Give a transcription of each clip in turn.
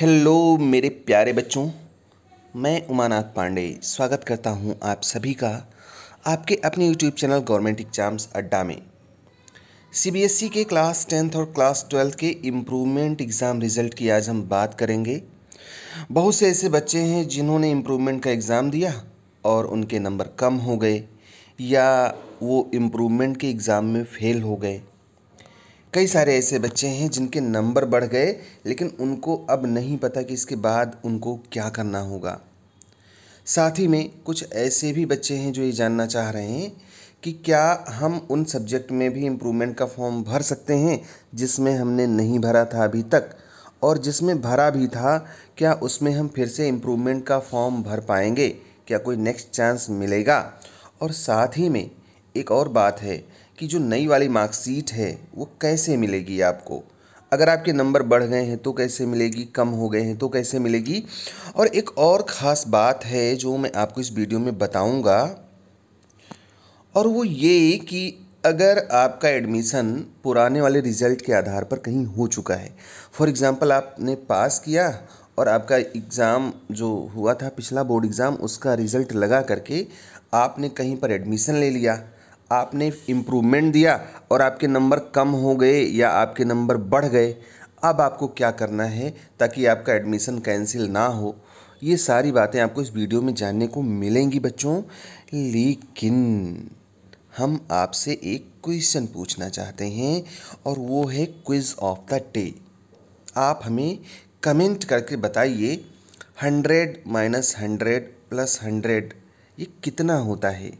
hello मेरे प्यारे बच्चों मैं उमानाथ पांडे स्वागत करता हूं आप सभी का आपके अपने यूट्यूब चैनल गवर्नमेंट एग्जाम्स अड्डा में सीबीएसई e के क्लास टेंथ और क्लास ट्वेल्थ के इम्प्रूवमेंट एग्ज़ाम रिज़ल्ट की आज हम बात करेंगे बहुत से ऐसे बच्चे हैं जिन्होंने इम्प्रूवमेंट का एग्ज़ाम दिया और उनके नंबर कम हो गए या वो इम्प्रूवमेंट के एग्ज़ाम में फ़ेल हो गए कई सारे ऐसे बच्चे हैं जिनके नंबर बढ़ गए लेकिन उनको अब नहीं पता कि इसके बाद उनको क्या करना होगा साथ ही में कुछ ऐसे भी बच्चे हैं जो ये जानना चाह रहे हैं कि क्या हम उन सब्जेक्ट में भी इम्प्रूवमेंट का फॉर्म भर सकते हैं जिसमें हमने नहीं भरा था अभी तक और जिसमें भरा भी था क्या उसमें हम फिर से इम्प्रूवमेंट का फॉर्म भर पाएंगे क्या कोई नेक्स्ट चांस मिलेगा और साथ ही में एक और बात है कि जो नई वाली मार्कशीट है वो कैसे मिलेगी आपको अगर आपके नंबर बढ़ गए हैं तो कैसे मिलेगी कम हो गए हैं तो कैसे मिलेगी और एक और ख़ास बात है जो मैं आपको इस वीडियो में बताऊंगा और वो ये कि अगर आपका एडमिशन पुराने वाले रिज़ल्ट के आधार पर कहीं हो चुका है फॉर एग्ज़ाम्पल आपने पास किया और आपका एग्ज़ाम जो हुआ था पिछला बोर्ड एग्ज़ाम उसका रिज़ल्ट लगा करके आपने कहीं पर एडमिशन ले लिया आपने इम्प्रूवमेंट दिया और आपके नंबर कम हो गए या आपके नंबर बढ़ गए अब आपको क्या करना है ताकि आपका एडमिशन कैंसिल ना हो ये सारी बातें आपको इस वीडियो में जानने को मिलेंगी बच्चों लेकिन हम आपसे एक क्वेश्चन पूछना चाहते हैं और वो है क्विज़ ऑफ द डे आप हमें कमेंट करके बताइए hundred minus hundred plus hundred ये कितना होता है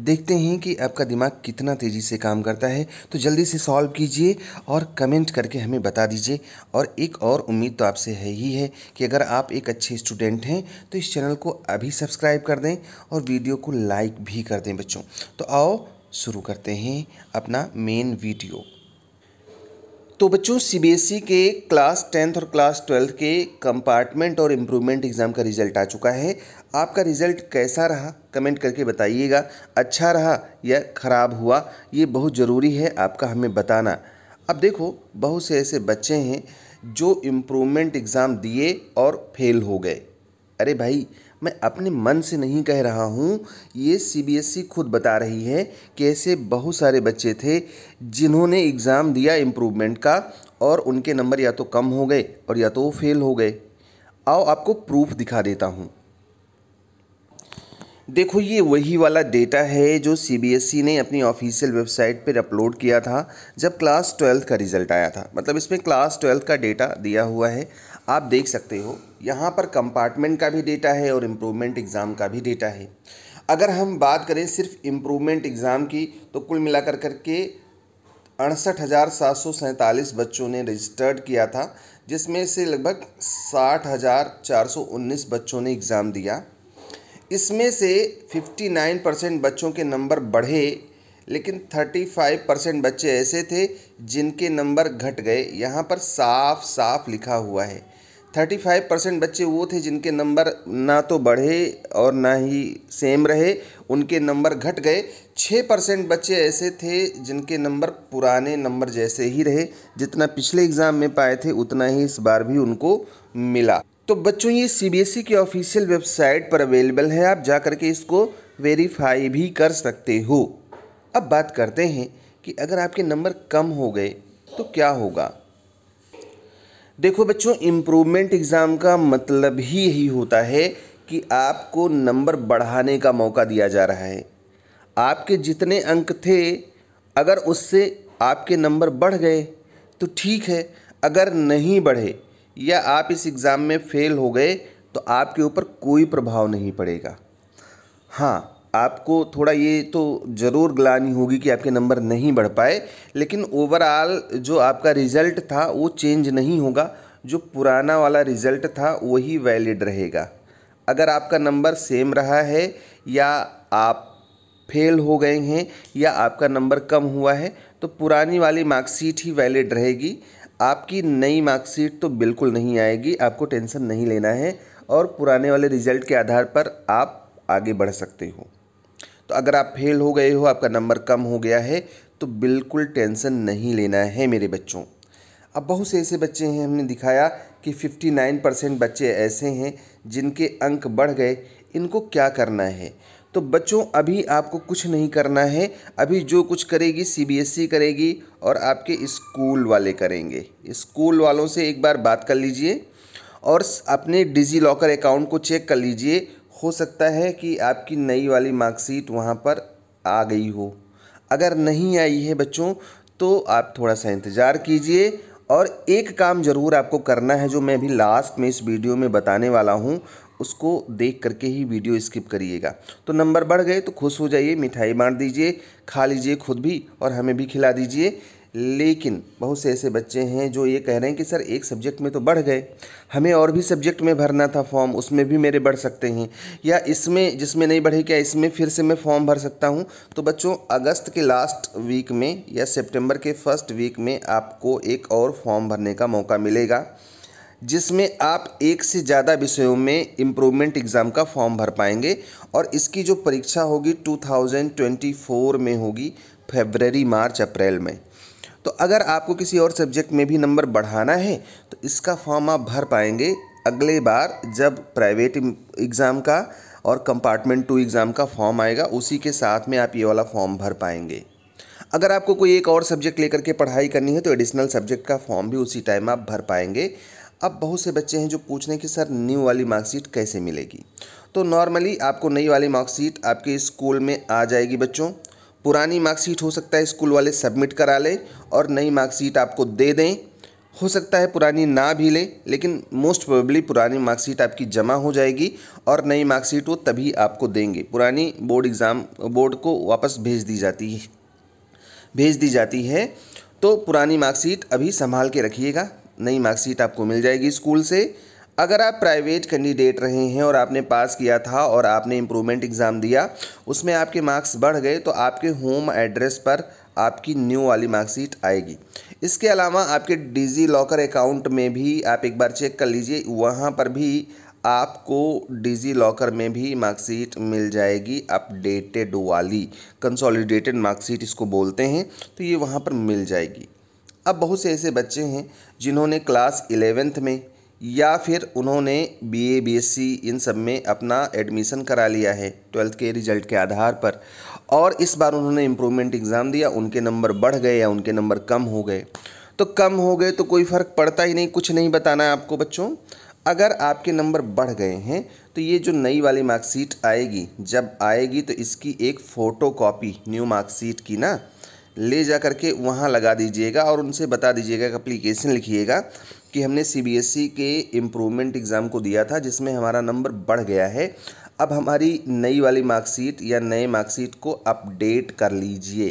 देखते हैं कि आपका दिमाग कितना तेज़ी से काम करता है तो जल्दी से सॉल्व कीजिए और कमेंट करके हमें बता दीजिए और एक और उम्मीद तो आपसे है ही है कि अगर आप एक अच्छे स्टूडेंट हैं तो इस चैनल को अभी सब्सक्राइब कर दें और वीडियो को लाइक भी कर दें बच्चों तो आओ शुरू करते हैं अपना मेन वीडियो तो बच्चों सी e के क्लास टेंथ और क्लास ट्वेल्थ के कंपार्टमेंट और इम्प्रूवमेंट एग्ज़ाम का रिजल्ट आ चुका है आपका रिज़ल्ट कैसा रहा कमेंट करके बताइएगा अच्छा रहा या ख़राब हुआ ये बहुत ज़रूरी है आपका हमें बताना अब देखो बहुत से ऐसे बच्चे हैं जो इम्प्रूवमेंट एग्ज़ाम दिए और फेल हो गए अरे भाई मैं अपने मन से नहीं कह रहा हूँ ये सीबीएसई e खुद बता रही है कि ऐसे बहुत सारे बच्चे थे जिन्होंने एग्ज़ाम दिया इम्प्रूवमेंट का और उनके नंबर या तो कम हो गए और या तो वो फेल हो गए आओ आपको प्रूफ दिखा देता हूँ देखो ये वही वाला डेटा है जो सीबीएसई e ने अपनी ऑफिशियल वेबसाइट पर अपलोड किया था जब क्लास ट्वेल्थ का रिज़ल्ट आया था मतलब इसमें क्लास ट्वेल्थ का डेटा दिया हुआ है आप देख सकते हो यहाँ पर कंपार्टमेंट का भी डेटा है और इम्प्रूवमेंट एग्ज़ाम का भी डेटा है अगर हम बात करें सिर्फ इम्प्रूवमेंट एग्ज़ाम की तो कुल मिलाकर करके अड़सठ हज़ार सात सौ सैंतालीस बच्चों ने रजिस्टर्ड किया था जिसमें से लगभग साठ हज़ार चार सौ उन्नीस बच्चों ने एग्ज़ाम दिया इसमें से 59 परसेंट बच्चों के नंबर बढ़े लेकिन 35 परसेंट बच्चे ऐसे थे जिनके नंबर घट गए यहाँ पर साफ साफ लिखा हुआ है 35 परसेंट बच्चे वो थे जिनके नंबर ना तो बढ़े और ना ही सेम रहे उनके नंबर घट गए 6 परसेंट बच्चे ऐसे थे जिनके नंबर पुराने नंबर जैसे ही रहे जितना पिछले एग्ज़ाम में पाए थे उतना ही इस बार भी उनको मिला तो बच्चों ये सीबीएसई e की ऑफिशियल वेबसाइट पर अवेलेबल है आप जा कर के इसको वेरीफाई भी कर सकते हो अब बात करते हैं कि अगर आपके नंबर कम हो गए तो क्या होगा देखो बच्चों इम्प्रूवमेंट एग्ज़ाम का मतलब ही यही होता है कि आपको नंबर बढ़ाने का मौका दिया जा रहा है आपके जितने अंक थे अगर उससे आपके नंबर बढ़ गए तो ठीक है अगर नहीं बढ़े या आप इस एग्ज़ाम में फ़ेल हो गए तो आपके ऊपर कोई प्रभाव नहीं पड़ेगा हाँ आपको थोड़ा ये तो ज़रूर ग्लानी होगी कि आपके नंबर नहीं बढ़ पाए लेकिन ओवरऑल जो आपका रिज़ल्ट था वो चेंज नहीं होगा जो पुराना वाला रिज़ल्ट था वही वैलिड रहेगा अगर आपका नंबर सेम रहा है या आप फेल हो गए हैं या आपका नंबर कम हुआ है तो पुरानी वाली मार्कशीट ही वैलिड रहेगी आपकी नई मार्कशीट तो बिल्कुल नहीं आएगी आपको टेंशन नहीं लेना है और पुराने वाले रिजल्ट के आधार पर आप आगे बढ़ सकते हो तो अगर आप फेल हो गए हो आपका नंबर कम हो गया है तो बिल्कुल टेंशन नहीं लेना है मेरे बच्चों अब बहुत से ऐसे बच्चे हैं हमने दिखाया कि 59 परसेंट बच्चे ऐसे हैं जिनके अंक बढ़ गए इनको क्या करना है तो बच्चों अभी आपको कुछ नहीं करना है अभी जो कुछ करेगी सीबीएसई e करेगी और आपके स्कूल वाले करेंगे स्कूल वालों से एक बार बात कर लीजिए और अपने डिजी लॉकर अकाउंट को चेक कर लीजिए हो सकता है कि आपकी नई वाली मार्कशीट वहाँ पर आ गई हो अगर नहीं आई है बच्चों तो आप थोड़ा सा इंतज़ार कीजिए और एक काम ज़रूर आपको करना है जो मैं भी लास्ट में इस वीडियो में बताने वाला हूँ उसको देख करके ही वीडियो स्किप करिएगा तो नंबर बढ़ गए तो खुश हो जाइए मिठाई बांट दीजिए खा लीजिए खुद भी और हमें भी खिला दीजिए लेकिन बहुत से ऐसे बच्चे हैं जो ये कह रहे हैं कि सर एक सब्जेक्ट में तो बढ़ गए हमें और भी सब्जेक्ट में भरना था फॉर्म उसमें भी मेरे बढ़ सकते हैं या इसमें जिसमें नहीं बढ़े क्या इसमें फिर से मैं फॉर्म भर सकता हूँ तो बच्चों अगस्त के लास्ट वीक में या सितंबर के फर्स्ट वीक में आपको एक और फॉर्म भरने का मौका मिलेगा जिसमें आप एक से ज़्यादा विषयों में इम्प्रूवमेंट एग्ज़ाम का फॉर्म भर पाएंगे और इसकी जो परीक्षा होगी 2024 में होगी फेबररी मार्च अप्रैल में तो अगर आपको किसी और सब्जेक्ट में भी नंबर बढ़ाना है तो इसका फॉर्म आप भर पाएंगे अगले बार जब प्राइवेट एग्ज़ाम का और कंपार्टमेंट टू एग्ज़ाम का फॉर्म आएगा उसी के साथ में आप ये वाला फॉर्म भर पाएंगे अगर आपको कोई एक और सब्जेक्ट लेकर के पढ़ाई करनी है तो एडिशनल सब्जेक्ट का फॉर्म भी उसी टाइम आप भर पाएंगे अब बहुत से बच्चे हैं जो पूछने कि सर न्यू वाली मार्कशीट कैसे मिलेगी तो नॉर्मली आपको नई वाली मार्कशीट आपके स्कूल में आ जाएगी बच्चों पुरानी मार्कशीट हो सकता है स्कूल वाले सबमिट करा लें और नई मार्कशीट आपको दे दें हो सकता है पुरानी ना भी ले लेकिन मोस्ट प्रोबेबली पुरानी मार्कशीट आपकी जमा हो जाएगी और नई मार्कशीट वो तभी आपको देंगे पुरानी बोर्ड एग्ज़ाम बोर्ड को वापस भेज दी जाती है भेज दी जाती है तो पुरानी मार्कशीट अभी संभाल के रखिएगा नई मार्कशीट आपको मिल जाएगी स्कूल से अगर आप प्राइवेट कैंडिडेट रहे हैं और आपने पास किया था और आपने इम्प्रूवमेंट एग्ज़ाम दिया उसमें आपके मार्क्स बढ़ गए तो आपके होम एड्रेस पर आपकी न्यू वाली मार्कशीट आएगी इसके अलावा आपके डिजी लॉकर अकाउंट में भी आप एक बार चेक कर लीजिए वहाँ पर भी आपको डिजी लॉकर में भी मार्कशीट मिल जाएगी अपडेटेड वाली कंसोलिडेटेड मार्कशीट इसको बोलते हैं तो ये वहाँ पर मिल जाएगी अब बहुत से ऐसे बच्चे हैं जिन्होंने क्लास इलेवेंथ में या फिर उन्होंने बीए बीएससी इन सब में अपना एडमिशन करा लिया है ट्वेल्थ के रिजल्ट के आधार पर और इस बार उन्होंने इम्प्रूवमेंट एग्ज़ाम दिया उनके नंबर बढ़ गए या उनके नंबर कम हो गए तो कम हो गए तो कोई फ़र्क पड़ता ही नहीं कुछ नहीं बताना है आपको बच्चों अगर आपके नंबर बढ़ गए हैं तो ये जो नई वाली मार्कशीट आएगी जब आएगी तो इसकी एक फ़ोटो न्यू मार्कशीट की ना ले जा कर के वहाँ लगा दीजिएगा और उनसे बता दीजिएगा कि अप्लीकेशन लिखिएगा कि हमने सीबीएसई e के इम्प्रूवमेंट एग्ज़ाम को दिया था जिसमें हमारा नंबर बढ़ गया है अब हमारी नई वाली मार्कशीट या नए मार्कशीट को अपडेट कर लीजिए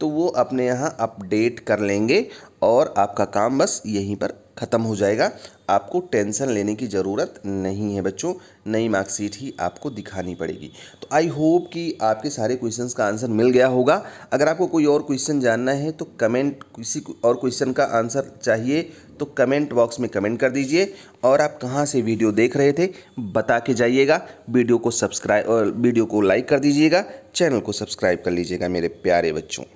तो वो अपने यहाँ अपडेट कर लेंगे और आपका काम बस यहीं पर ख़त्म हो जाएगा आपको टेंशन लेने की ज़रूरत नहीं है बच्चों नई मार्कशीट ही आपको दिखानी पड़ेगी तो आई होप कि आपके सारे क्वेश्चंस का आंसर मिल गया होगा अगर आपको कोई और क्वेश्चन जानना है तो कमेंट किसी और क्वेश्चन का आंसर चाहिए तो कमेंट बॉक्स में कमेंट कर दीजिए और आप कहाँ से वीडियो देख रहे थे बता के जाइएगा वीडियो को सब्सक्राइब और वीडियो को लाइक कर दीजिएगा चैनल को सब्सक्राइब कर लीजिएगा मेरे प्यारे बच्चों